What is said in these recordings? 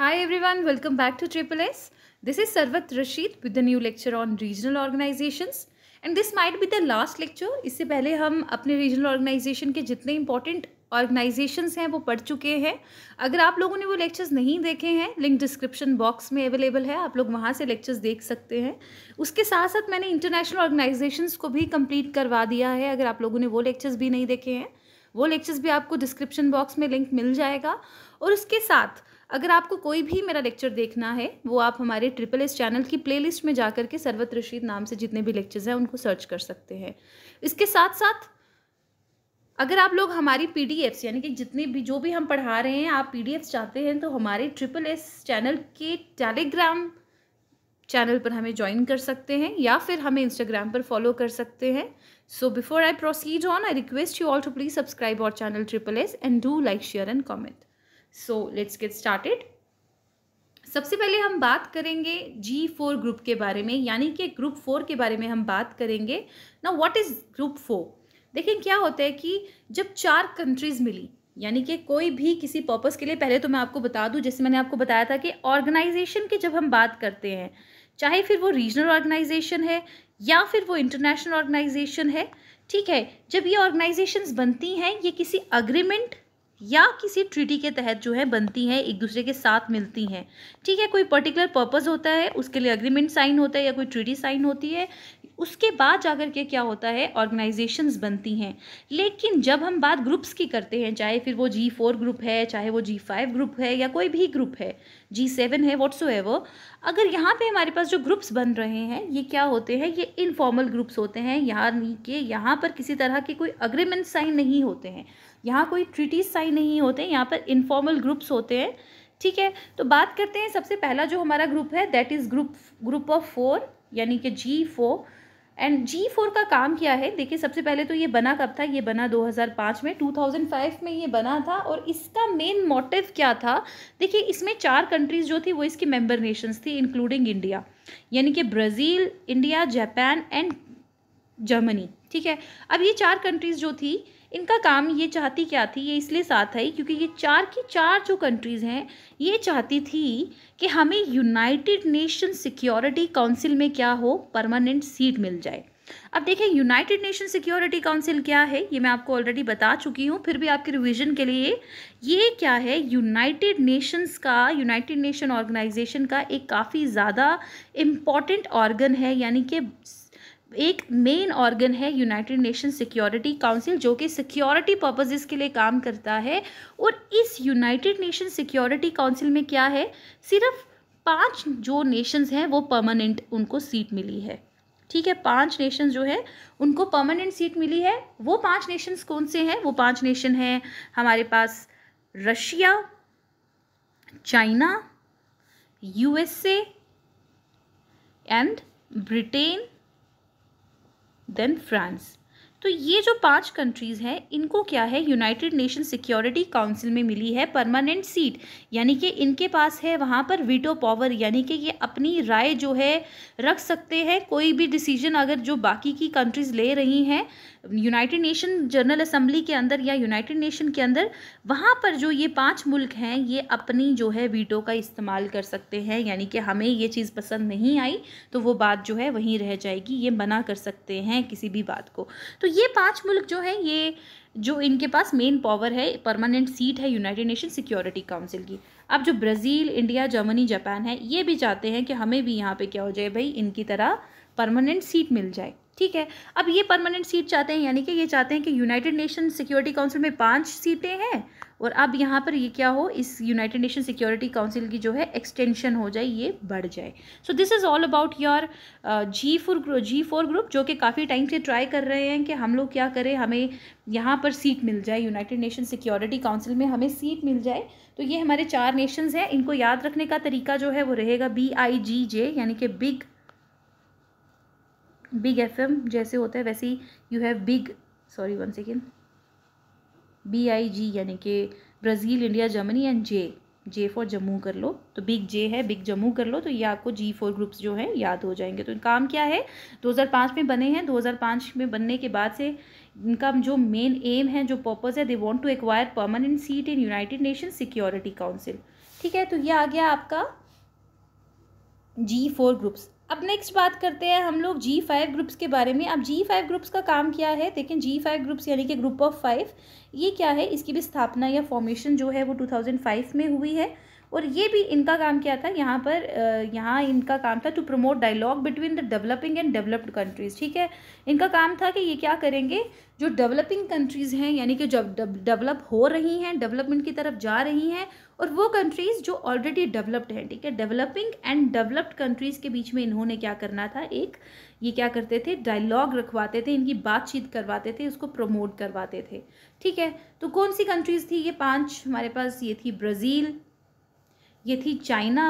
Hi everyone, welcome back to Triple S. This is Sarvat Rashid with the new lecture on regional organizations and this might be the last lecture. इससे पहले हम अपने regional organization के जितने important organizations हैं वो पढ़ चुके हैं अगर आप लोगों ने वो lectures नहीं देखे हैं link description box में available है आप लोग वहाँ से lectures देख सकते हैं उसके साथ साथ मैंने international organizations को भी complete करवा दिया है अगर आप लोगों ने वो lectures भी नहीं देखे हैं वो lectures भी आपको description box में link मिल जाएगा और उसके साथ अगर आपको कोई भी मेरा लेक्चर देखना है वो आप हमारे ट्रिपल एस चैनल की प्लेलिस्ट में जा के सरवत रशीद नाम से जितने भी लेक्चर्स हैं उनको सर्च कर सकते हैं इसके साथ साथ अगर आप लोग हमारी पी यानी कि जितने भी जो भी हम पढ़ा रहे हैं आप पी चाहते हैं तो हमारे ट्रिपल एस चैनल के टेलीग्राम चैनल पर हमें ज्वाइन कर सकते हैं या फिर हमें इंस्टाग्राम पर फॉलो कर सकते हैं so before I proceed on I request you all to please subscribe और channel triple S and do like share and comment so let's get started सबसे पहले हम बात करेंगे जी फोर ग्रुप के बारे में यानी कि ग्रुप फोर के बारे में हम बात करेंगे ना व्हाट इज़ ग्रुप फोर देखें क्या होता है कि जब चार कंट्रीज़ मिली यानी कि कोई भी किसी पर्पस के लिए पहले तो मैं आपको बता दूं जैसे मैंने आपको बताया था कि ऑर्गेनाइजेशन की जब हम बात करते हैं चाहे फिर वो रीजनल ऑर्गेनाइजेशन है या फिर वो इंटरनेशनल ऑर्गेनाइजेशन है ठीक है जब ये ऑर्गेनाइजेशंस बनती हैं ये किसी अग्रीमेंट या किसी ट्रीटी के तहत जो है बनती हैं एक दूसरे के साथ मिलती हैं ठीक है कोई पर्टिकुलर पर्पस होता है उसके लिए अग्रीमेंट साइन होता है या कोई ट्रीटी साइन होती है उसके बाद जाकर के क्या होता है ऑर्गेनाइजेशंस बनती हैं लेकिन जब हम बात ग्रुप्स की करते हैं चाहे फिर वो जी फोर ग्रुप है चाहे वो जी फाइव ग्रुप है या कोई भी ग्रुप है जी सेवन है वो अगर यहाँ पे हमारे पास जो ग्रुप्स बन रहे हैं ये क्या होते हैं ये इनफॉर्मल ग्रुप्स होते हैं यहाँ के यहाँ पर किसी तरह के कोई अग्रीमेंट साइन नहीं होते हैं यहाँ कोई ट्रिटीज साइन नहीं होते यहाँ पर इनफॉर्मल ग्रुप्स होते हैं ठीक है तो बात करते हैं सबसे पहला जो हमारा ग्रुप है that is group group of four यानी कि G four and G four का काम क्या है देखिए सबसे पहले तो ये बना कब था ये बना 2005 में 2005 में ये बना था और इसका मेन मोटिव क्या था देखिए इसमें चार कंट्रीज़ जो थी वो इसकी मेंबर नेशंस थी इंक्लूडिंग इंडिया यानी कि Brazil India Japan and Germany ठीक है अब ये चार कंट्रीज़ जो थी इनका काम ये चाहती क्या थी ये इसलिए साथ आई क्योंकि ये चार की चार जो कंट्रीज़ हैं ये चाहती थी कि हमें यूनाइटेड नेशन सिक्योरिटी काउंसिल में क्या हो परमानेंट सीट मिल जाए अब देखें यूनाइटेड नेशन सिक्योरिटी काउंसिल क्या है ये मैं आपको ऑलरेडी बता चुकी हूँ फिर भी आपके रिवीजन के लिए ये क्या है यूनाइटेड नेशंस का यूनाइटेड नेशन ऑर्गेनाइजेशन का एक काफ़ी ज़्यादा इम्पॉर्टेंट ऑर्गन है यानी कि एक मेन ऑर्गन है यूनाइटेड नेशन सिक्योरिटी काउंसिल जो कि सिक्योरिटी पर्पजेज़ के लिए काम करता है और इस यूनाइटेड नेशन सिक्योरिटी काउंसिल में क्या है सिर्फ पांच जो नेशंस हैं वो परमानेंट उनको सीट मिली है ठीक है पांच नेशन जो है उनको परमानेंट सीट मिली है वो पांच नेशंस कौन से हैं वो पांच नेशन हैं हमारे पास Russia China USA and Britain then France तो ये जो पांच कंट्रीज़ हैं इनको क्या है यूनाइटेड नेशन सिक्योरिटी काउंसिल में मिली है परमानेंट सीट यानी कि इनके पास है वहाँ पर वीटो पावर यानी कि ये अपनी राय जो है रख सकते हैं कोई भी डिसीजन अगर जो बाकी की कंट्रीज़ ले रही हैं यूनाइटेड नेशन जनरल असम्बली के अंदर या यूनाइटेड नेशन के अंदर वहाँ पर जो ये पांच मुल्क हैं ये अपनी जो है वीटो का इस्तेमाल कर सकते हैं यानी कि हमें ये चीज़ पसंद नहीं आई तो वो बात जो है वहीं रह जाएगी ये मना कर सकते हैं किसी भी बात को तो ये पाँच मुल्क जो है ये जो इनके पास मेन पावर है परमानेंट सीट है यूनाइटेड नेशन सिक्योरिटी काउंसिल की अब जो ब्राज़ील इंडिया जर्मनी जापान है ये भी चाहते हैं कि हमें भी यहाँ पे क्या हो जाए भाई इनकी तरह परमानेंट सीट मिल जाए ठीक है अब ये परमानेंट सीट चाहते हैं यानी कि ये चाहते हैं कि यूनाइटेड नेशन सिक्योरिटी काउंसिल में पांच सीटें हैं और अब यहाँ पर ये क्या हो इस यूनाइटेड नेशन सिक्योरिटी काउंसिल की जो है एक्सटेंशन हो जाए ये बढ़ जाए so this is all about your G four G four group जो कि काफ़ी टाइम से ट्राई कर रहे हैं कि हम लोग क्या करें हमें यहाँ पर सीट मिल जाए यूनाइटेड नेशन सिक्योरिटी काउंसिल में हमें सीट मिल जाए तो ये हमारे चार नेशंस हैं इनको याद रखने का तरीका जो है वो रहेगा बी आई जी जे यानी कि बिग बिग एफ जैसे होता है वैसे ही you have big sorry one second B I G यानी कि Brazil India Germany and J J for Jammu कर लो तो बिग जे है बिग जम्मू कर लो तो ये आपको जी फोर ग्रुप्स जो हैं याद हो जाएंगे तो काम क्या है 2005 में बने हैं 2005 में बनने के बाद से इनका जो मेन एम है जो पर्पज़ है they want to acquire permanent seat in United Nation security council ठीक है तो ये आ गया आपका जी फोर ग्रुप्स अब नेक्स्ट बात करते हैं हम लोग जी फाइव ग्रुप्स के बारे में अब जी फाइव ग्रुप्स का काम क्या है देखें जी फाइव ग्रुप्स यानी कि ग्रुप ऑफ फाइव ये क्या है इसकी भी स्थापना या फॉर्मेशन जो है वो टू थाउजेंड फाइव में हुई है और ये भी इनका काम क्या था यहाँ पर यहाँ इनका काम था to promote dialogue between the developing and developed countries ठीक है इनका काम था कि ये क्या करेंगे जो डेवलपिंग कंट्रीज़ हैं यानी कि जब डेवलप हो रही हैं डेवलपमेंट की तरफ जा रही हैं और वो कंट्रीज़ जो ऑलरेडी डेवलप्ड हैं ठीक है डेवलपिंग एंड डेवलप्ड कंट्रीज़ के बीच में इन्होंने क्या करना था एक ये क्या करते थे डायलॉग रखवाते थे इनकी बातचीत करवाते थे उसको प्रमोट करवाते थे ठीक है तो कौन सी कंट्रीज़ थी ये पाँच हमारे पास ये थी ब्राज़ील ये थी चाइना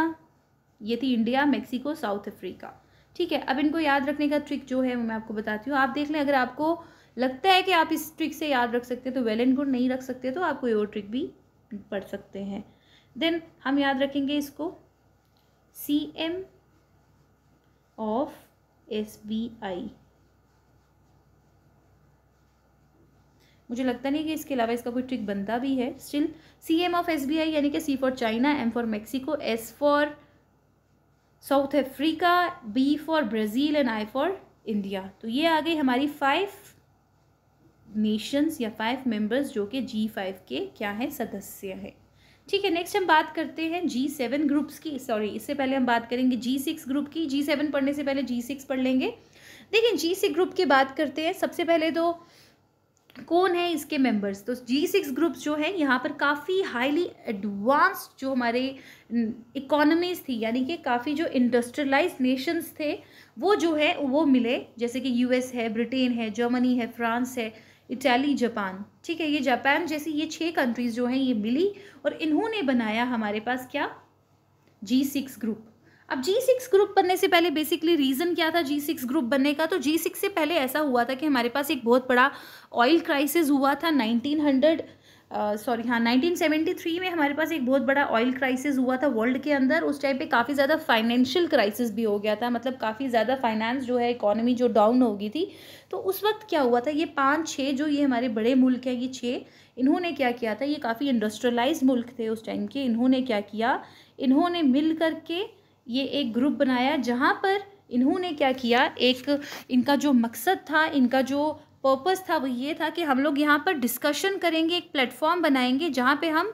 ये थी इंडिया मेक्सिको साउथ अफ्रीका ठीक है अब इनको याद रखने का ट्रिक जो है वो मैं आपको बताती हूँ आप देख लें अगर आपको लगता है कि आप इस ट्रिक से याद रख सकते हैं तो वेल एंड गुड नहीं रख सकते तो आप कोई और ट्रिक भी पढ़ सकते हैं देन हम याद रखेंगे इसको C M of S B I मुझे लगता नहीं कि इसके अलावा इसका कोई ट्रिक बनता भी है still C M of S B I यानी कि C for China M for Mexico S for South Africa B for Brazil and I for India तो ये आ गई हमारी फाइव नेशंस या फाइव मेंबर्स जो कि जी फाइव के क्या हैं सदस्य हैं ठीक है नेक्स्ट हम बात करते हैं जी सेवन ग्रुप्स की सॉरी इससे पहले हम बात करेंगे जी सिक्स ग्रुप की जी सेवन पढ़ने से पहले जी सिक्स पढ़ लेंगे देखिए जी सिक्स ग्रुप की बात करते हैं सबसे पहले तो कौन है इसके मेंबर्स तो जी सिक्स ग्रुप्स जो हैं यहाँ पर काफ़ी हाईली एडवांस्ड जो हमारे इकोनॉमीज़ थी यानी कि काफ़ी जो इंडस्ट्रियलाइज नेशंस थे वो जो है वो मिले जैसे कि यूएस है ब्रिटेन है जर्मनी है फ्रांस है इटली जापान ठीक है ये जापान जैसी ये छः कंट्रीज़ जो हैं ये मिली और इन्होंने बनाया हमारे पास क्या जी सिक्स ग्रुप अब जी सिक्स ग्रुप बनने से पहले बेसिकली रीज़न क्या था जी सिक्स ग्रुप बनने का तो जी सिक्स से पहले ऐसा हुआ था कि हमारे पास एक बहुत बड़ा ऑयल क्राइसिस हुआ था 1900 सॉरी uh, हाँ 1973 में हमारे पास एक बहुत बड़ा ऑयल क्राइसिस हुआ था वर्ल्ड के अंदर उस टाइम पे काफ़ी ज़्यादा फाइनेंशियल क्राइसिस भी हो गया था मतलब काफ़ी ज़्यादा फाइनेंस जो है इकोनॉमी जो डाउन हो गई थी तो उस वक्त क्या हुआ था ये पाँच छः जो ये हमारे बड़े मुल्क हैं ये छः इन्होंने क्या किया था ये काफ़ी इंडस्ट्रलाइज मुल्क थे उस टाइम के इन्होंने क्या किया इन्होंने मिल करके ये एक ग्रुप बनाया जहाँ पर इन्होंने क्या किया एक इनका जो मकसद था इनका जो पर्पस था वो ये था कि हम लोग यहाँ पर डिस्कशन करेंगे एक प्लेटफॉर्म बनाएंगे जहाँ पे हम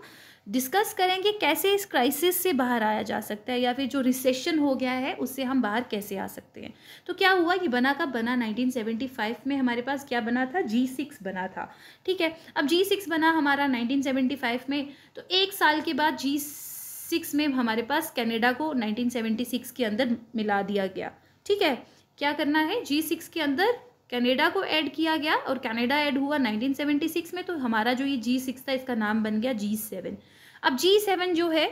डिस्कस करेंगे कैसे इस क्राइसिस से बाहर आया जा सकता है या फिर जो रिसेशन हो गया है उससे हम बाहर कैसे आ सकते हैं तो क्या हुआ कि बना का बना 1975 में हमारे पास क्या बना था जी सिक्स बना था ठीक है अब जी सिक्स बना हमारा 1975 में तो एक साल के बाद जी सिक्स में हमारे पास कनाडा को नाइनटीन सेवेंटी सिक्स के अंदर मिला दिया गया ठीक है क्या करना है जी सिक्स के अंदर कनाडा को ऐड किया गया और कनाडा ऐड हुआ नाइनटीन सेवेंटी सिक्स में तो हमारा जो ये जी सिक्स था इसका नाम बन गया जी सेवन अब जी सेवन जो है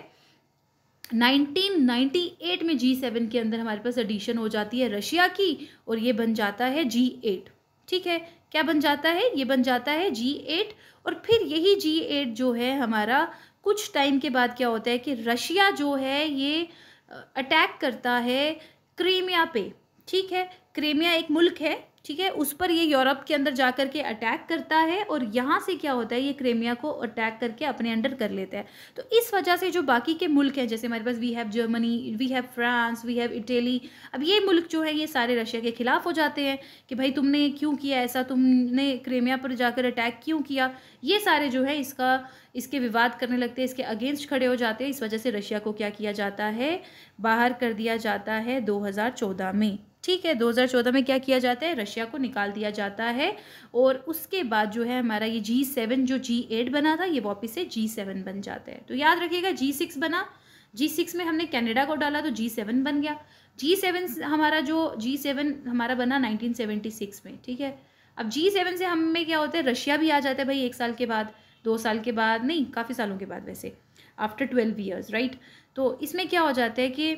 1998 में जी सेवन के अंदर हमारे पास एडिशन हो जाती है रशिया की और ये बन जाता है जी एट ठीक है क्या बन जाता है ये बन जाता है जी एट और फिर यही जी एट जो है हमारा कुछ टाइम के बाद क्या होता है कि रशिया जो है ये अटैक करता है क्रीमिया पे ठीक है क्रीमिया एक मुल्क है ठीक है उस पर ये यूरोप के अंदर जा कर के अटैक करता है और यहाँ से क्या होता है ये क्रेमिया को अटैक करके अपने अंडर कर लेता है तो इस वजह से जो बाकी के मुल्क हैं जैसे हमारे पास we have Germany we have France we have Italy अब ये मुल्क जो है ये सारे रशिया के खिलाफ हो जाते हैं कि भाई तुमने क्यों किया ऐसा तुमने क्रेमिया पर जाकर अटैक क्यों किया ये सारे जो है इसका इसके विवाद करने लगते हैं इसके अगेंस्ट खड़े हो जाते हैं इस वजह से रशिया को क्या किया जाता है बाहर कर दिया जाता है दो में ठीक है 2014 में क्या किया जाता है रशिया को निकाल दिया जाता है और उसके बाद जो है हमारा ये जी सेवन जो जी एट बना था ये वापस से जी सेवन बन जाता है तो याद रखिएगा जी सिक्स बना जी सिक्स में हमने कनाडा को डाला तो जी सेवन बन गया जी सेवन हमारा जो जी सेवन हमारा बना नाइनटीन सेवेंटी सिक्स में ठीक है अब जी सेवन से हम में क्या होता है रशिया भी आ जाता है भाई एक साल के बाद दो साल के बाद नहीं काफ़ी सालों के बाद वैसे आफ्टर ट्वेल्व ईयर्स राइट तो इसमें क्या हो जाता है कि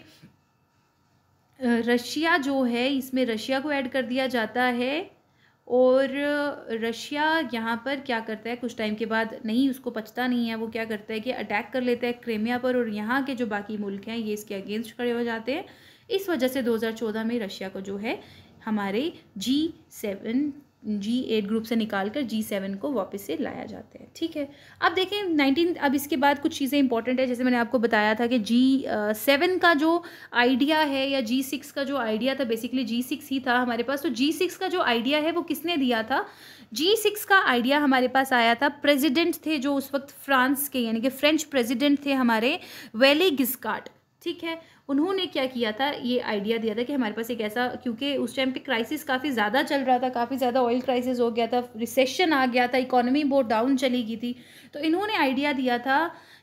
रशिया जो है इसमें रशिया को ऐड कर दिया जाता है और रशिया यहाँ पर क्या करता है कुछ टाइम के बाद नहीं उसको पछता नहीं है वो क्या करता है कि अटैक कर लेता है क्रेमिया पर और यहाँ के जो बाकी मुल्क हैं ये इसके अगेंस्ट खड़े हो जाते हैं इस वजह से 2014 में रशिया को जो है हमारे G seven G eight group से निकाल कर जी सेवन को वापस से लाया जाता है ठीक है अब देखें नाइनटीन अब इसके बाद कुछ चीज़ें इंपॉर्टेंट है जैसे मैंने आपको बताया था कि जी सेवन का जो आइडिया है या जी सिक्स का जो आइडिया था बेसिकली जी सिक्स ही था हमारे पास तो जी सिक्स का जो आइडिया है वो किसने दिया था जी सिक्स का आइडिया हमारे पास आया था प्रेजिडेंट थे जो उस वक्त फ्रांस के यानी कि फ्रेंच प्रेजिडेंट थे हमारे वेली गिस्काट ठीक है उन्होंने क्या किया था ये आइडिया दिया था कि हमारे पास एक ऐसा क्योंकि उस टाइम पे क्राइसिस काफ़ी ज़्यादा चल रहा था काफ़ी ज़्यादा ऑयल क्राइसिस हो गया था रिसेशन आ गया था इकोनॉमी बहुत डाउन चली गई थी तो इन्होंने आइडिया दिया था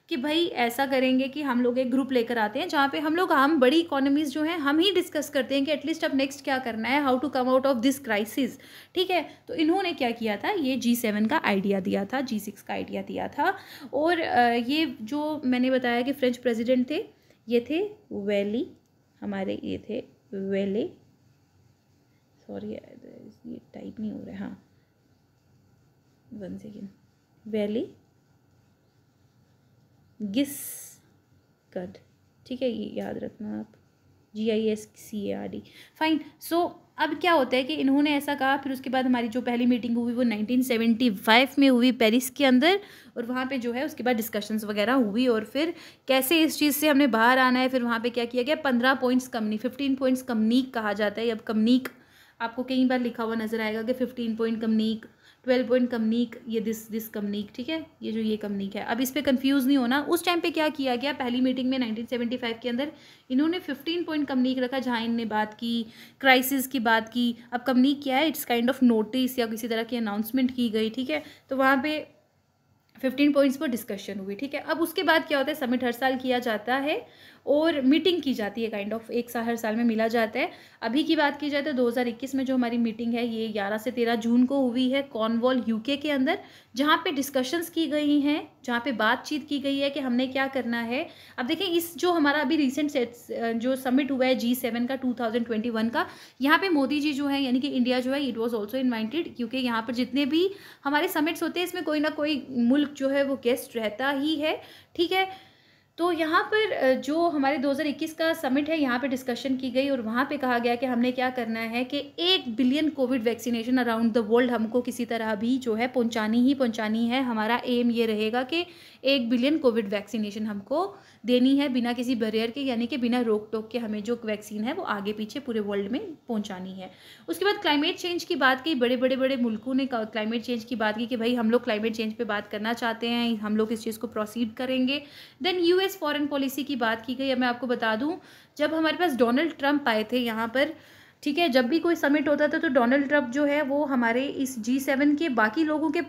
कि भाई ऐसा करेंगे कि हम लोग एक ग्रुप लेकर आते हैं जहाँ पे हम लोग हम बड़ी इकोनॉमीज़ जो हैं हम ही डिस्कस करते हैं कि एटलीस्ट अब नेक्स्ट क्या करना है how to come out of this crisis ठीक है तो इन्होंने क्या किया था ये जी सेवन का आइडिया दिया था जी सिक्स का आइडिया दिया था और ये जो मैंने बताया कि फ्रेंच प्रेजिडेंट थे ये थे वैली हमारे ये थे वेले सॉरी ये टाइप नहीं हो रहा हाँ वन सेकेंड वैली गिस कड ठीक है ये याद रखना आप G I S C A R D fine so अब क्या होता है कि इन्होंने ऐसा कहा फिर उसके बाद हमारी जो पहली मीटिंग हुई वो 1975 में हुई पेरिस के अंदर और वहाँ पे जो है उसके बाद डिस्कशंस वगैरह हुई और फिर कैसे इस चीज़ से हमने बाहर आना है फिर वहाँ पे क्या किया गया पंद्रह पॉइंट्स कमनी फिफ्टीन पॉइंट्स कमनीक कहा जाता है अब कमनीक आपको कई बार लिखा हुआ नज़र आएगा कि फिफ्टीन पॉइंट कमनीक ट्वेल्व पॉइंट कमनीक ये दिस दिस कमनीक ठीक है ये जो ये कमनीक है अब इस पर कन्फ्यूज़ नहीं होना उस टाइम पे क्या किया गया पहली मीटिंग में 1975 के अंदर इन्होंने 15 पॉइंट कमनीक रखा जहाँ इनने बात की क्राइसिस की बात की अब कमनीक क्या है इट्स काइंड ऑफ नोटिस या किसी तरह की अनाउंसमेंट की गई ठीक है तो वहाँ पर फिफ्टीन पॉइंट्स पर डिस्कशन हुई ठीक है अब उसके बाद क्या होता है समिट हर साल किया जाता है और मीटिंग की जाती है काइंड ऑफ एक साल हर साल में मिला जाता है अभी की बात की जाए तो 2021 में जो हमारी मीटिंग है ये 11 से 13 जून को हुई है कॉनवॉल यूके के अंदर जहाँ पे डिस्कशंस की गई हैं जहाँ पे बातचीत की गई है कि हमने क्या करना है अब देखें इस जो हमारा अभी रिसेंट जो समिट हुआ है जी सेवन का टू का यहाँ पर मोदी जी जो है यानी कि इंडिया जो है इट वॉज ऑल्सो इन्वाइटेड क्योंकि यहाँ पर जितने भी हमारे समिट्स होते हैं इसमें कोई ना कोई मुल्क जो है वो गेस्ट रहता ही है ठीक है तो यहाँ पर जो हमारे 2021 का समिट है यहाँ पे डिस्कशन की गई और वहाँ पे कहा गया कि हमने क्या करना है कि एक billion covid vaccination around the world हमको किसी तरह भी जो है पहुँचानी ही पहुँचानी है हमारा एम ये रहेगा कि एक बिलियन कोविड वैक्सीनेशन हमको देनी है बिना किसी बैरियर के यानी कि बिना रोक टोक के हमें जो वैक्सीन है वो आगे पीछे पूरे वर्ल्ड में पहुंचानी है उसके बाद क्लाइमेट चेंज की बात की बड़े बड़े बड़े मुल्कों ने क्लाइमेट चेंज की बात की कि भाई हम लोग क्लाइमेट चेंज पर बात करना चाहते हैं हम लोग इस चीज़ को प्रोसीड करेंगे देन यू फॉरेन पॉलिसी की बात की गई मैं आपको बता दूँ जब हमारे पास डोनाल्ड ट्रंप आए थे यहाँ पर ठीक है जब भी कोई समिट होता था तो डोनाल्ड ट्रंप जो है वो हमारे इस जी सेवन के बाकी लोगों के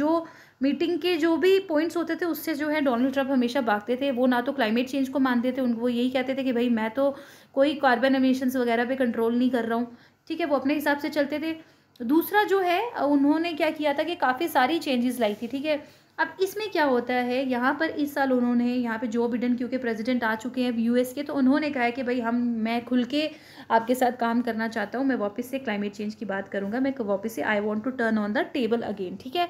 जो मीटिंग के जो भी पॉइंट्स होते थे उससे जो है डोनाल्ड ट्रंप हमेशा भागते थे वो ना तो क्लाइमेट चेंज को मानते थे उनको वो यही कहते थे कि भाई मैं तो कोई कार्बन एमिशंस वगैरह पे कंट्रोल नहीं कर रहा हूँ ठीक है वो अपने हिसाब से चलते थे दूसरा जो है उन्होंने क्या किया था कि काफ़ी सारी चेंजेस लाई थी ठीक है अब इसमें क्या होता है यहाँ पर इस साल उन्होंने यहाँ पे जो बिडन क्योंकि प्रेसिडेंट आ चुके हैं यूएस के तो उन्होंने कहा है कि भाई हम मैं खुल के आपके साथ काम करना चाहता हूँ मैं वापस से क्लाइमेट चेंज की बात करूँगा मैं वापस से I want to turn on the table again ठीक है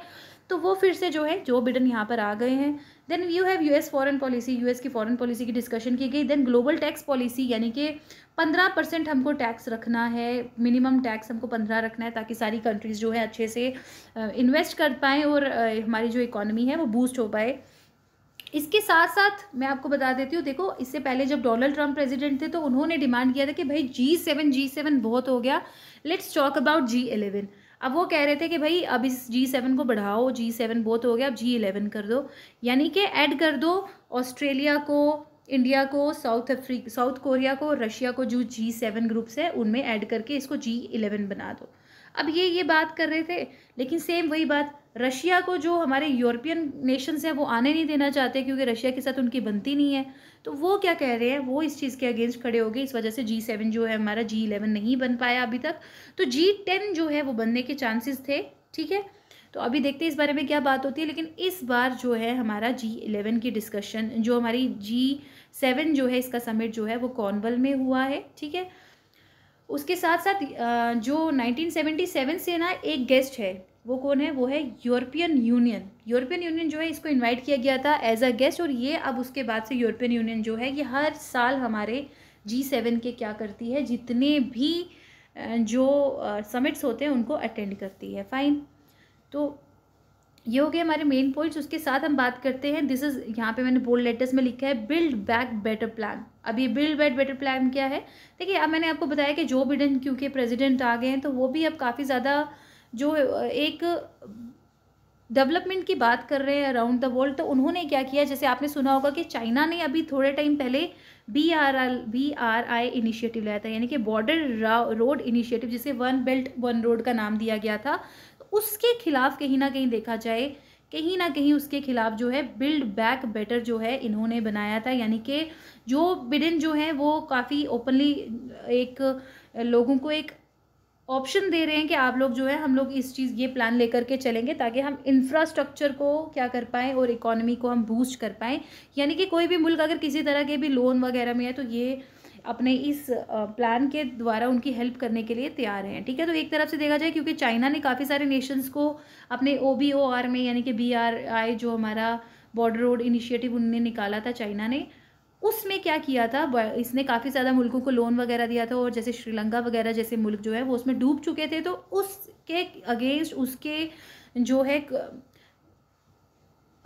तो वो फिर से जो है जो बिडन यहाँ पर आ गए हैं then you have US foreign policy US की फॉरेन पॉलिसी की डिस्कशन की गई देन ग्लोबल टैक्स पॉलिसी यानी कि पंद्रह परसेंट हमको टैक्स रखना है मिनिमम टैक्स हमको पंद्रह रखना है ताकि सारी कंट्रीज़ जो है अच्छे से इन्वेस्ट कर पाएँ और हमारी जो इकोनॉमी है वो बूस्ट हो पाए इसके साथ साथ मैं आपको बता देती हूँ देखो इससे पहले जब डोनाल्ड ट्रंप प्रेसिडेंट थे तो उन्होंने डिमांड किया था कि भाई जी सेवन जी सेवन बहुत हो गया let's talk about G eleven अब वो कह रहे थे कि भाई अब इस जी सेवन को बढ़ाओ जी सेवन बहुत हो गया अब जी एलेवन कर दो यानी कि ऐड कर दो ऑस्ट्रेलिया को इंडिया को साउथ अफ्रीका साउथ कोरिया को रशिया को जो जी सेवन ग्रुप्स है उनमें ऐड करके इसको जी इलेवन बना दो अब ये ये बात कर रहे थे लेकिन सेम वही बात रशिया को जो हमारे यूरोपियन नेशंस हैं वो आने नहीं देना चाहते क्योंकि रशिया के साथ उनकी बनती नहीं है तो वो क्या कह रहे हैं वो इस चीज़ के अगेंस्ट खड़े हो गए इस वजह से जी सेवन जो है हमारा जी इलेवन नहीं बन पाया अभी तक तो जी टेन जो है वो बनने के चांसेस थे ठीक है तो अभी देखते हैं इस बारे में क्या बात होती है लेकिन इस बार जो है हमारा जी इलेवन की डिस्कशन जो हमारी जी सेवन जो है इसका समिट जो है वो कॉर्नवल में हुआ है ठीक है उसके साथ साथ जो 1977 से ना एक गेस्ट है वो कौन है वो है यूरोपियन यूनियन यूरोपियन यूनियन जो है इसको इनवाइट किया गया था एज अ गेस्ट और ये अब उसके बाद से यूरोपियन यूनियन जो है ये हर साल हमारे जी सेवन के क्या करती है जितने भी जो समिट्स होते हैं उनको अटेंड करती है फाइन तो ये हो गए हमारे मेन पॉइंट्स उसके साथ हम बात करते हैं दिस इज़ यहाँ पे मैंने बोल्ड लेटर्स में लिखा है बिल्ड बैक बेटर प्लान अब ये बिल्ड बैक बेटर प्लान क्या है देखिए अब मैंने आपको बताया कि जो बिडन क्योंकि प्रेसिडेंट आ गए हैं तो वो भी अब काफ़ी ज़्यादा जो एक डेवलपमेंट की बात कर रहे हैं अराउंड द वर्ल्ड तो उन्होंने क्या किया जैसे आपने सुना होगा कि चाइना ने अभी थोड़े टाइम पहले B R R B R I initiative लाया था यानी कि बॉर्डर रोड इनिशिएटिव जिसे वन बेल्ट वन रोड का नाम दिया गया था उसके खिलाफ कहीं ना कहीं देखा जाए कहीं ना कहीं उसके खिलाफ जो है बिल्ड बैक बेटर जो है इन्होंने बनाया था यानी कि जो बिडिन जो है वो काफ़ी ओपनली एक लोगों को एक ऑप्शन दे रहे हैं कि आप लोग जो है हम लोग इस चीज़ ये प्लान लेकर के चलेंगे ताकि हम इंफ्रास्ट्रक्चर को क्या कर पाएँ और इकोनॉमी को हम बूस्ट कर पाएँ यानी कि कोई भी मुल्क अगर किसी तरह के भी लोन वगैरह में है तो ये अपने इस प्लान के द्वारा उनकी हेल्प करने के लिए तैयार हैं ठीक है तो एक तरफ से देखा जाए क्योंकि चाइना ने काफ़ी सारे नेशंस को अपने ओ बी ओ आर में यानी कि बी आर आई जो हमारा बॉर्डर रोड इनिशिएटिव उनने निकाला था चाइना ने उसमें क्या किया था इसने काफ़ी ज़्यादा मुल्कों को लोन वगैरह दिया था और जैसे श्रीलंका वगैरह जैसे मुल्क जो है वो उसमें डूब चुके थे तो उसके अगेंस्ट उसके जो है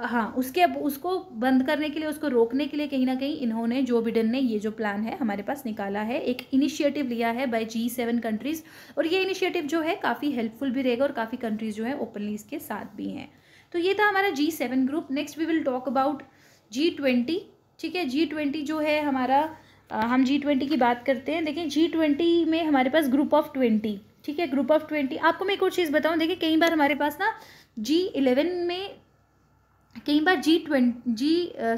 हाँ उसके उसको बंद करने के लिए उसको रोकने के लिए कहीं ना कहीं इन्होंने जो बिडन ने ये जो प्लान है हमारे पास निकाला है एक इनिशिएटिव लिया है बाय जी सेवन कंट्रीज़ और ये इनिशिएटिव जो है काफ़ी हेल्पफुल भी रहेगा और काफ़ी कंट्रीज़ जो है ओपनली इसके साथ भी हैं तो ये था हमारा G seven group next we will talk about G twenty ठीक है जी ट्वेंटी जो है हमारा हम जी ट्वेंटी की बात करते हैं देखिए जी ट्वेंटी में हमारे पास ग्रुप ऑफ ट्वेंटी ठीक है ग्रुप ऑफ ट्वेंटी आपको मैं एक और चीज़ बताऊँ देखिए कई बार हमारे पास ना जी इलेवन में कई बार G twenty G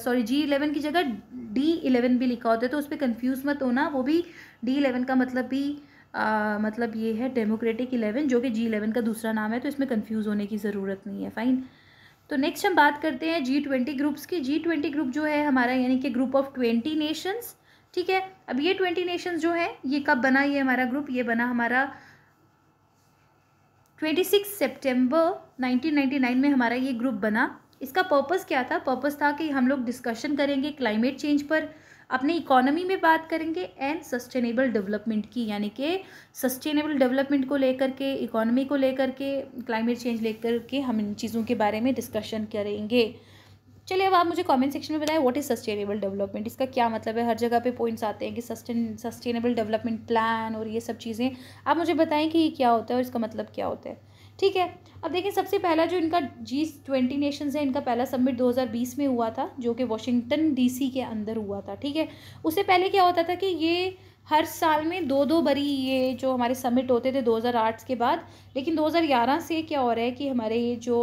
sorry G eleven की जगह डी इलेवन भी लिखा होता है तो उस पर कन्फ्यूज़ मत होना वो भी डी इलेवन का मतलब भी आ, uh, मतलब ये है डेमोक्रेटिक इलेवन जो कि जी इलेवन का दूसरा नाम है तो इसमें कन्फ्यूज़ होने की ज़रूरत नहीं है फ़ाइन तो नेक्स्ट हम बात करते हैं जी ट्वेंटी ग्रुप्स की जी ट्वेंटी ग्रुप जो है हमारा यानी कि ग्रुप ऑफ ट्वेंटी नेशंस ठीक है अब ये ट्वेंटी नेशंस जो है ये कब बना ये हमारा ग्रुप ये बना हमारा twenty six September nineteen ninety nine में हमारा ये ग्रुप बना इसका पर्पस क्या था पर्पस था कि हम लोग डिस्कशन करेंगे क्लाइमेट चेंज पर अपने इकोनॉमी में बात करेंगे एंड सस्टेनेबल डेवलपमेंट की यानी कि सस्टेनेबल डेवलपमेंट को लेकर के इकोनॉमी को लेकर के क्लाइमेट चेंज लेकर के हम इन चीज़ों के बारे में डिस्कशन करेंगे चलिए अब आप मुझे कमेंट सेक्शन में बताएं व्हाट इज़ सस्टेनेबल डेवलपमेंट इसका क्या मतलब है हर जगह पे पॉइंट्स आते हैं कि सस्टेन सस्टेनेबल डेवलपमेंट प्लान और ये सब चीज़ें आप मुझे बताएं कि ये क्या होता है और इसका मतलब क्या होता है ठीक है अब देखिए सबसे पहला जो इनका जी ट्वेंटी नेशंस है इनका पहला समिट 2020 में हुआ था जो कि वॉशिंगटन डीसी के अंदर हुआ था ठीक है उससे पहले क्या होता था कि ये हर साल में दो दो बरी ये जो हमारे समिट होते थे 2008 के बाद लेकिन 2011 से क्या हो रहा है कि हमारे ये जो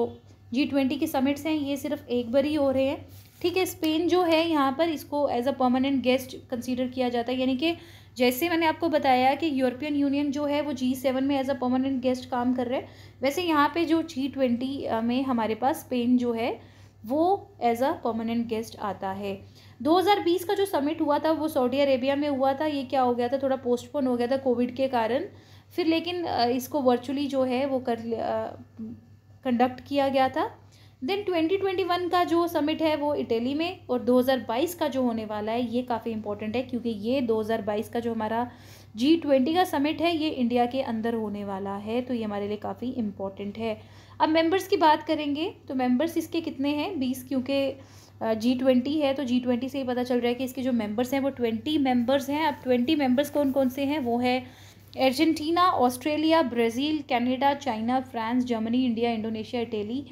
जी ट्वेंटी के समिट्स हैं ये सिर्फ एक बरी हो रहे हैं ठीक है स्पेन जो है यहाँ पर इसको as a permanent guest consider किया जाता है यानी कि जैसे मैंने आपको बताया कि यूरोपियन यूनियन जो है वो जी सेवन में एज अ परमानेंट गेस्ट काम कर रहे हैं वैसे यहाँ पे जो जी ट्वेंटी में हमारे पास स्पेन जो है वो एज अ परमानेंट गेस्ट आता है 2020 का जो समिट हुआ था वो सऊदी अरेबिया में हुआ था ये क्या हो गया था थोड़ा पोस्टपोन हो गया था कोविड के कारण फिर लेकिन इसको वर्चुअली जो है वो कर कंडक्ट किया गया था देन 2021 का जो समिट है वो इटली में और 2022 का जो होने वाला है ये काफ़ी इंपॉर्टेंट है क्योंकि ये 2022 का जो हमारा जी ट्वेंटी का समिट है ये इंडिया के अंदर होने वाला है तो ये हमारे लिए काफ़ी इम्पॉर्टेंट है अब मेंबर्स की बात करेंगे तो मेंबर्स इसके कितने हैं बीस क्योंकि जी ट्वेंटी है तो जी ट्वेंटी से ही पता चल रहा है कि इसके जो मेंबर्स हैं वो ट्वेंटी मेंबर्स हैं अब ट्वेंटी मेंबर्स कौन कौन से हैं वो है Argentina Australia Brazil Canada China France Germany India Indonesia Italy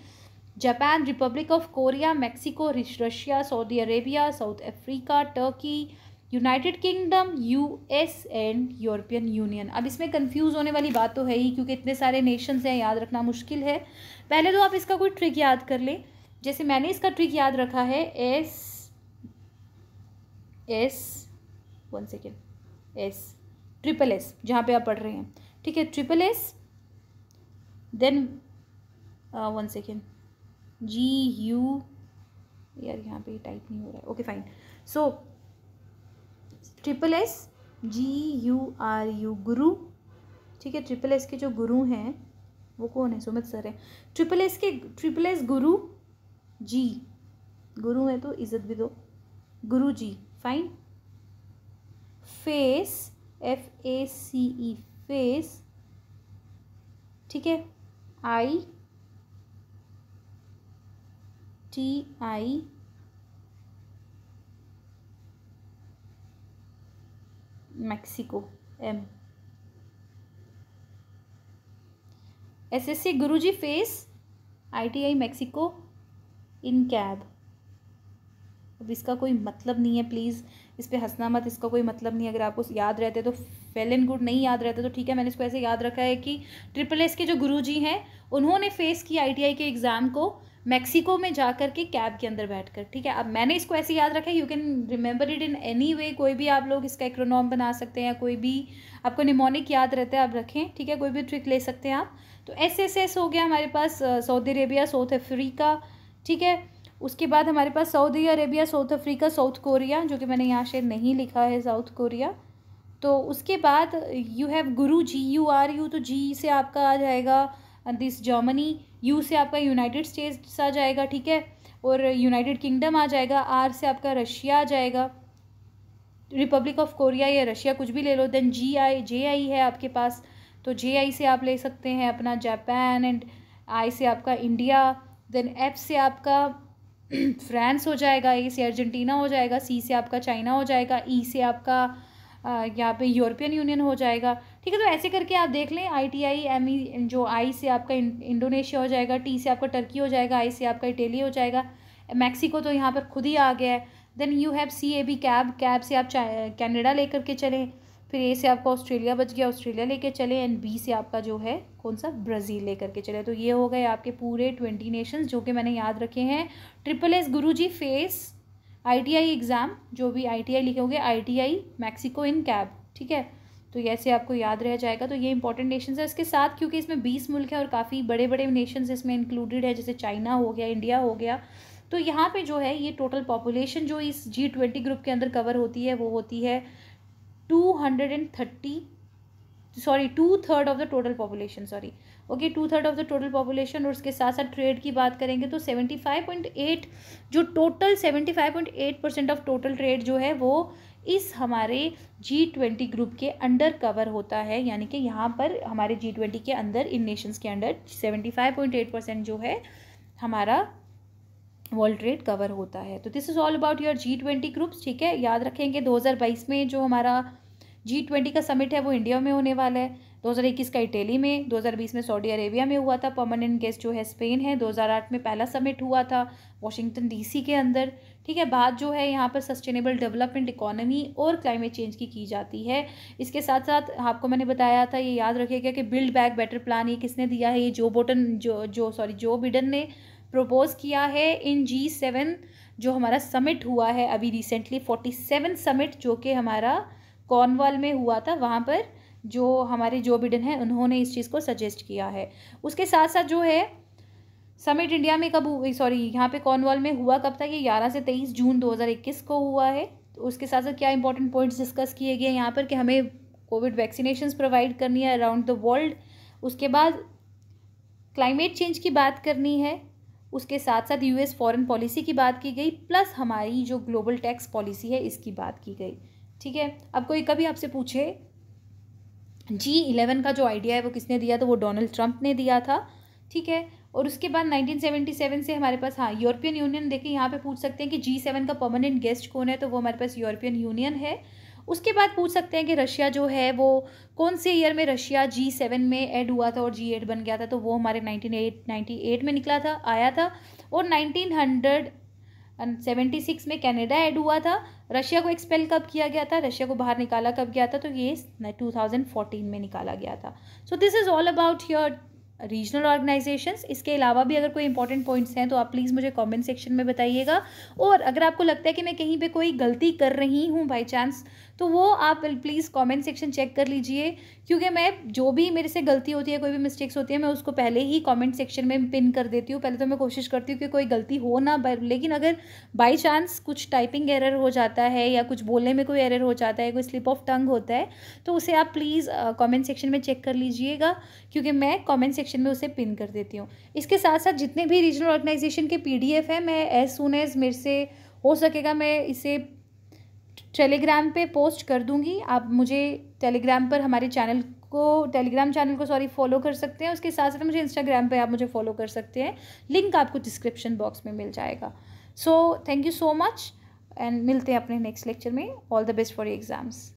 Japan Republic of Korea Mexico Russia Saudi Arabia South Africa Turkey United Kingdom US and European Union अब इसमें कंफ्यूज होने वाली बात तो है ही क्योंकि इतने सारे नेशंस हैं याद रखना मुश्किल है पहले तो आप इसका कोई ट्रिक याद कर लें जैसे मैंने इसका ट्रिक याद रखा है S S one second S triple S जहाँ पे आप पढ़ रहे हैं ठीक है triple S then one second G U यार यहाँ पे टाइप नहीं हो रहा है okay fine so triple S G U R U गुरु ठीक है ट्रिपल एस के जो गुरु हैं वो कौन है सुमित सर है ट्रिपल एस के ट्रिपल एस गुरु जी गुरु है तो इज्जत भी दो गुरु जी fine face F A C E face ठीक है I T I Mexico M S S C गुरु जी face I T I Mexico in cab अब इसका कोई मतलब नहीं है प्लीज़ इस पर हंसना मत इसका कोई मतलब नहीं अगर आपको याद रहते तो फेल एंड गुड नहीं याद रहता तो ठीक है मैंने इसको ऐसे याद रखा है कि ट्रिपल एस के जो गुरुजी हैं उन्होंने फेस किया आईटीआई के एग्ज़ाम को मैक्सिको में जा कर के कैब के अंदर बैठ कर ठीक है अब मैंने इसको ऐसे याद रखा है you can remember it in any way कोई भी आप लोग इसका एक्रोनॉम बना सकते हैं कोई भी आपको निमोनिक याद रहता है आप रखें ठीक है कोई भी ट्रिक ले सकते हैं आप तो एस एस एस हो गया हमारे पास सऊदी अरेबिया साउथ अफ्रीका ठीक है उसके बाद हमारे पास Saudi Arabia South Africa South Korea जो कि मैंने यहाँ शेयर नहीं लिखा है साउथ कोरिया तो उसके बाद यू हैव गुरु जी यू आर यू तो जी से आपका आ जाएगा दिस जर्मनी यू से आपका यूनाइटेड स्टेट्स आ जाएगा ठीक है और यूनाइटेड किंगडम आ जाएगा आर से आपका रशिया आ जाएगा रिपब्लिक ऑफ कोरिया या रशिया कुछ भी ले लो देन जी आई जे आई है आपके पास तो जे आई से आप ले सकते हैं अपना जापान एंड आई से आपका इंडिया देन एफ से आपका फ्रांस हो जाएगा ए से अर्जेंटीना हो जाएगा सी से आपका चाइना हो जाएगा ई e से आपका यहाँ पे यूरोपियन यूनियन हो जाएगा ठीक है तो ऐसे करके आप देख लें आई टी आई एम ई जो आई से आपका इंडोनेशिया हो जाएगा टी से आपका टर्की हो जाएगा आई से आपका इटली हो जाएगा मैक्सिको तो यहाँ पर खुद ही आ गया है then you have C A B cab cab से आप कैनेडा लेकर के चलें फिर ए से आपका ऑस्ट्रेलिया बच गया ऑस्ट्रेलिया लेके चले एंड बी से आपका जो है कौन सा ब्राज़ील लेकर के चले तो ये हो गए आपके पूरे ट्वेंटी नेशंस जो कि मैंने याद रखे हैं ट्रिपल एस गुरु जी फेस आई एग्ज़ाम जो भी आई टी आई लिखे होंगे आई मैक्सिको इन कैब ठीक है तो ऐसे आपको याद रह जाएगा तो ये इंपॉर्टेंट नेशंस है इसके साथ क्योंकि इसमें बीस मुल्क है और काफ़ी बड़े बड़े नेशंस इसमें इंक्लूडेड है जैसे चाइना हो गया इंडिया हो गया तो यहाँ पे जो है ये टोटल पॉपुलेशन जो इस जी ट्वेंटी ग्रुप के अंदर कवर होती है वो होती है two hundred and thirty sorry two third of the total population sorry okay two third of the total population और उसके साथ साथ ट्रेड की बात करेंगे तो सेवेंटी फाइव पॉइंट एट जो total seventy five point eight percent of total trade जो है वो इस हमारे जी ट्वेंटी ग्रुप के अंडर कवर होता है यानी कि यहाँ पर हमारे जी ट्वेंटी के अंदर इन नेशंस के under seventy five point eight percent जो है हमारा वर्ल्ड ट्रेड कवर होता है तो this is all about your G twenty groups ठीक है याद रखेंगे दो हज़ार बाईस में जो हमारा जी ट्वेंटी का समिट है वो इंडिया में होने वाला है 2021 का इटली में 2020 में सऊदी अरेबिया में हुआ था परमानेंट गेस्ट जो है स्पेन है 2008 में पहला समिट हुआ था वॉशिंगटन डीसी के अंदर ठीक है बात जो है यहाँ पर सस्टेनेबल डेवलपमेंट इकोनॉमी और क्लाइमेट चेंज की की जाती है इसके साथ साथ आपको मैंने बताया था ये याद रखिएगा कि बिल्ड बैक बेटर प्लान ये किसने दिया है ये जो बोटन जो जो सॉरी जो बिडन ने प्रपोज किया है इन जी सेवन जो हमारा समिट हुआ है अभी रिसेंटली फोर्टी सेवन समिट जो कि हमारा कॉर्नवाल में हुआ था वहाँ पर जो हमारे जो बिडन है उन्होंने इस चीज़ को सजेस्ट किया है उसके साथ साथ जो है समिट इंडिया में कब सॉरी यहाँ पे कॉर्नवॉल में हुआ कब था ये ग्यारह से तेईस जून इक्कीस को हुआ है तो उसके साथ साथ क्या इंपॉर्टेंट पॉइंट्स डिस्कस किए गए यहाँ पर कि हमें कोविड वैक्सीनेशंस प्रोवाइड करनी है अराउंड द वर्ल्ड उसके बाद क्लाइमेट चेंज की बात करनी है उसके साथ साथ यूएस फॉरेन पॉलिसी की बात की गई प्लस हमारी जो ग्लोबल टैक्स पॉलिसी है इसकी बात की गई ठीक है अब कोई कभी आपसे पूछे जी इलेवन का जो आइडिया है वो किसने दिया था वो डोनाल्ड ट्रंप ने दिया था ठीक है और उसके बाद 1977 से हमारे पास हाँ यूरोपियन यूनियन देखिए यहाँ पे पूछ सकते हैं कि जी सेवन का परमानेंट गेस्ट कौन है तो वो हमारे पास यूरोपियन यूनियन है उसके बाद पूछ सकते हैं कि रशिया जो है वो कौन से ईयर में रशिया जी सेवन में एड हुआ था और जी एट बन गया था तो वो हमारे नाइनटीन एट नाइन्टी एट में निकला था आया था और नाइनटीन हंड्रेड सेवेंटी सिक्स में कैनेडा ऐड हुआ था रशिया को एक्सपेल कब किया गया था रशिया को बाहर निकाला कब गया था तो ये 2014 में निकाला गया था so this is all about your regional organisations इसके अलावा भी अगर कोई इंपॉर्टेंट पॉइंट्स हैं तो आप प्लीज़ मुझे कमेंट सेक्शन में बताइएगा और अगर आपको लगता है कि मैं कहीं पे कोई गलती कर रही हूँ बाय चांस तो वो आप प्लीज़ कमेंट सेक्शन चेक कर लीजिए क्योंकि मैं जो भी मेरे से गलती होती है कोई भी मिस्टेक्स होती है मैं उसको पहले ही कॉमेंट सेक्शन में पिन कर देती हूँ पहले तो मैं कोशिश करती हूँ कि कोई गलती हो ना लेकिन अगर बाई चांस कुछ टाइपिंग एरर हो जाता है या कुछ बोलने में कोई एरर हो जाता है कोई स्लिप ऑफ टंग होता है तो उसे आप प्लीज़ कॉमेंट सेक्शन में चेक कर लीजिएगा क्योंकि मैं कॉमेंट सेक्शन सेक्शन में उसे पिन कर देती हूँ इसके साथ साथ जितने भी रीजनल ऑर्गेनाइजेशन के पी हैं मैं एज सुन एज मेरे से हो सकेगा मैं इसे टेलीग्राम पे पोस्ट कर दूंगी आप मुझे टेलीग्राम पर हमारे चैनल को टेलीग्राम चैनल को सॉरी फॉलो कर सकते हैं उसके साथ साथ मुझे इंस्टाग्राम पर आप मुझे फॉलो कर सकते हैं लिंक आपको डिस्क्रिप्शन बॉक्स में मिल जाएगा so thank you so much and मिलते हैं अपने नेक्स्ट लेक्चर में all the best for exams